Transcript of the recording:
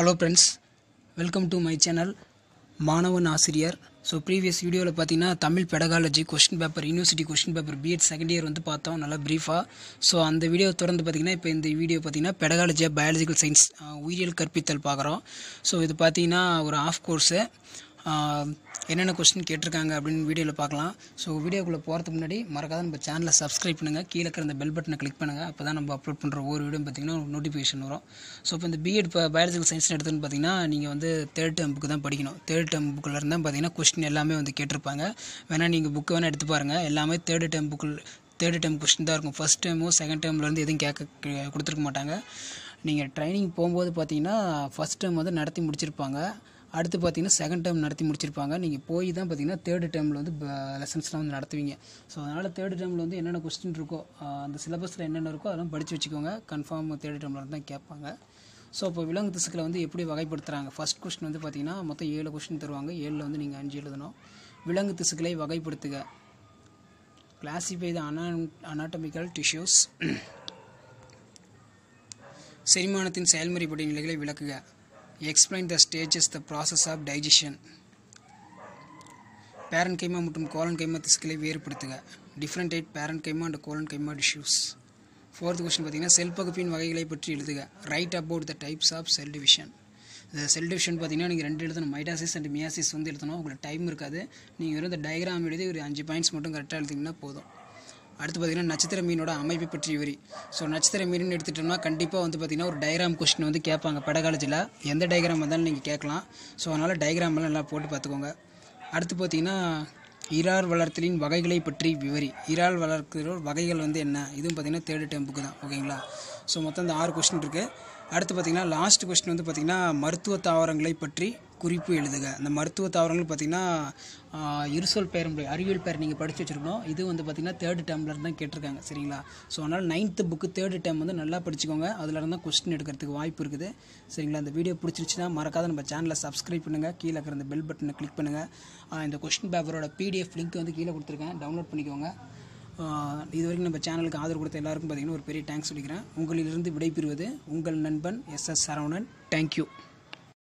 hello friends welcome to my channel மாணவன் ஆசிரியர் so previous வீடியோவில் பார்த்தீங்கன்னா Tamil pedagogy question paper university question paper BEd second year வந்து பார்த்தோம் நல்லா ப்ரீஃபாக ஸோ அந்த வீடியோ தொடர்ந்து பார்த்திங்கன்னா இப்போ இந்த வீடியோ பார்த்திங்கன்னா பெடகாலஜியாக பயாலஜிக்கல் சயின்ஸ் உயிரியல் கற்பித்தல் பார்க்குறோம் ஸோ இது பார்த்தீங்கன்னா ஒரு ஆஃப் கோர்ஸு என்னென்ன கொஸ்டின் கேட்டிருக்காங்க அப்படின்னு வீடியோவில் பார்க்கலாம் ஸோ வீடியோக்குள்ளே போகிறதுக்கு முன்னாடி மறக்காத நம்ம சேனலை சப்ஸ்கிரைப் பண்ணுங்கள் கீழே இருக்கிற அந்த பெல் பட்டனை கிளிக் பண்ணுங்கள் அப்போ தான் நம்ம அப்லோட் பண்ணுற ஒவ்வொரு வீடியோ பார்த்திங்கன்னா நோட்டிஃபிகேஷன் வரும் ஸோ இப்போ இந்த பிஎட் இப்போ பயாலஜிக்கல் சயின்ஸ் எடுத்துன்னு பார்த்தீங்கன்னா நீங்கள் வந்து தேர்ட் டேம் புக்கு தான் படிக்கணும் தேர்ட் டேம் புக்கில் இருந்தால் பார்த்தீங்கன்னா கொஸ்டின் எல்லாமே வந்து கேட்டிருப்பாங்க வேணால் நீங்கள் புக்கு வேணால் எடுத்து பாருங்கள் எல்லாமே தேர்ட் டேம் புக்கில் தேர்ட் டேர்ம் கொஸ்டின் தான் இருக்கும் ஃபஸ்ட் டேர்மும் செகண்ட் டேர்ம்லேருந்து எதுவும் கேட்க கொடுத்துருக்க மாட்டாங்க நீங்கள் ட்ரைனிங் போகும்போது பார்த்தீங்கன்னா ஃபஸ்ட் டைம் வந்து நடத்தி முடிச்சிருப்பாங்க அடுத்து பார்த்தீங்கன்னா செகண்ட் டேர்ம் நடத்தி முடிச்சிருப்பாங்க நீங்கள் போய் தான் பார்த்தீங்கன்னா தேர்டு டேர்மில் வந்து லெசன்ஸ்லாம் வந்து நடத்துவீங்க ஸோ அதனால் தேர்டு டேர்மில் வந்து என்னென்ன கொஸ்டின் இருக்கோ அந்த சிலபஸில் என்னென்ன இருக்கோ அதெல்லாம் படித்து வச்சுக்கோங்க கன்ஃபார்ம் தேர்டு டேர்மில் தான் கேட்பாங்க ஸோ இப்போ விலங்கு திசுக்களை வந்து எப்படி வகைப்படுத்துகிறாங்க ஃபஸ்ட் கொஸ்டின் வந்து பார்த்திங்கன்னா மொத்தம் ஏழு கொஸ்டின் தருவாங்க ஏழில் வந்து நீங்கள் அஞ்சு எழுதணும் விலங்கு திசுக்களை வகைப்படுத்துக கிளாசிஃபை த அனா அனாட்டமிக்கல் டிஷ்யூஸ் செரிமானத்தின் செயல்முறைப்படி நிலைகளை விளக்குக explain the stages the process of digestion parenchyma மற்றும் கோலன் கைமா திசுக்களை வேறுபடுத்துக different type parenchyma and collenchyma tissues fourth question பார்த்தீங்கன்னா செல் பகுப்பின் வகைகளை பற்றி எழுதுக write about the types of cell division இந்த செல் டிவிஷன் பார்த்தீங்கன்னா நீங்கள் ரெண்டு எழுதணும் மைடாசிஸ் அண்ட் மியாசிஸ் வந்து எழுதணும் உங்களுக்கு டைம் இருக்காது நீங்கள் வெறும் இந்த டயக்ராம் எழுதி ஒரு அஞ்சு பாயிண்ட்ஸ் மட்டும் கரெக்டாக எழுதிங்கன்னா போதும் அடுத்து பார்த்தீங்கன்னா நட்சத்திர மீனோட அமைப்பு பற்றி விவரி ஸோ நட்சத்திர மீனுன்னு எடுத்துட்டோம்னா கண்டிப்பாக வந்து பார்த்திங்கன்னா ஒரு டயக்ராம் கொஸ்டின் வந்து கேட்பாங்க படகாலஜியில் எந்த டயக்ராம் வந்தாலும் நீங்கள் கேட்கலாம் ஸோ அதனால் டயக்ராம் நல்லா போட்டு பார்த்துக்கோங்க அடுத்து பார்த்திங்கன்னா இறால் வளர்த்தலின் வகைகளை பற்றி விவரி இறால் வளர்க்கிற வகைகள் வந்து என்ன இதுவும் பார்த்தீங்கன்னா தேர்டு டெம்புக்கு தான் ஓகேங்களா ஸோ மொத்தம் இந்த ஆறு கொஸ்டின் இருக்குது அடுத்து பார்த்திங்கன்னா லாஸ்ட் கொஸ்டின் வந்து பார்த்திங்கன்னா மருத்துவ தாவரங்களை பற்றி குறிப்பு எழுதுக அந்த மருத்துவ தாவரங்கள் பார்த்திங்கன்னா இருசொல் பெயர்மொழி அறிவியல் பெயர் நீங்கள் படித்து வச்சுருக்கணும் இது வந்து பார்த்திங்கன்னா தேர்ட் டேம்லருந்து தான் கேட்டிருக்காங்க சரிங்களா ஸோ அதனால் நைன்த்து புக்கு தேர்ட் டேம் வந்து நல்லா படிச்சுக்கோங்க அதில் இருந்தால் கொஸ்டின் எடுக்கிறதுக்கு வாய்ப்பு இருக்குது சரிங்களா இந்த வீடியோ பிடிச்சிருச்சுன்னா மறக்காத நம்ம சேனலை சப்ஸ்கிரைப் பண்ணுங்கள் கீழே இருக்கிற அந்த பெல் பட்டனை கிளிக் பண்ணுங்கள் இந்த கொஸ்டின் பேப்பரோட பிடிஎஃப் லிங்க் வந்து கீழே கொடுத்துருக்கேன் டவுன்லோட் பண்ணிக்கோங்க இது வரைக்கும் நம்ம சேனலுக்கு ஆதரவு கொடுத்த எல்லாருக்கும் பார்த்திங்கன்னா ஒரு பெரிய தேங்க்ஸ் சொல்லிக்கிறேன் உங்களிலிருந்து விடைபெறுவது உங்கள் நண்பன் எஸ் எஸ் சரவணன் தேங்க்யூ